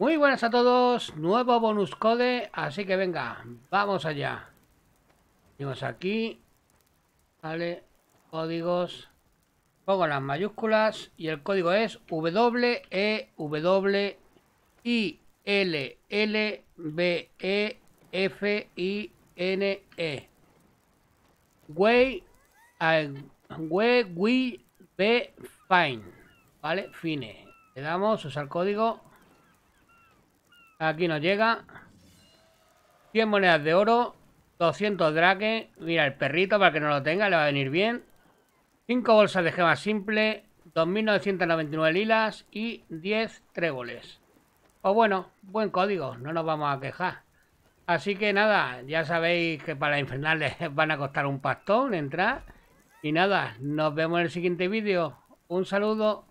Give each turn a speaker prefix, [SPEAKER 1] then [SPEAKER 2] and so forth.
[SPEAKER 1] Muy buenas a todos, nuevo bonus code, así que venga, vamos allá. Venimos aquí, vale, códigos, pongo las mayúsculas y el código es W E W I L L B E F I N E. Way eh, Way, we be fine, vale, fine. Le damos, usa el código Aquí nos llega. 100 monedas de oro. 200 draques. Mira, el perrito para que no lo tenga, le va a venir bien. 5 bolsas de gema simple. 2.999 lilas y 10 tréboles. Pues bueno, buen código, no nos vamos a quejar. Así que nada, ya sabéis que para infernales van a costar un pastón entrar. Y nada, nos vemos en el siguiente vídeo. Un saludo.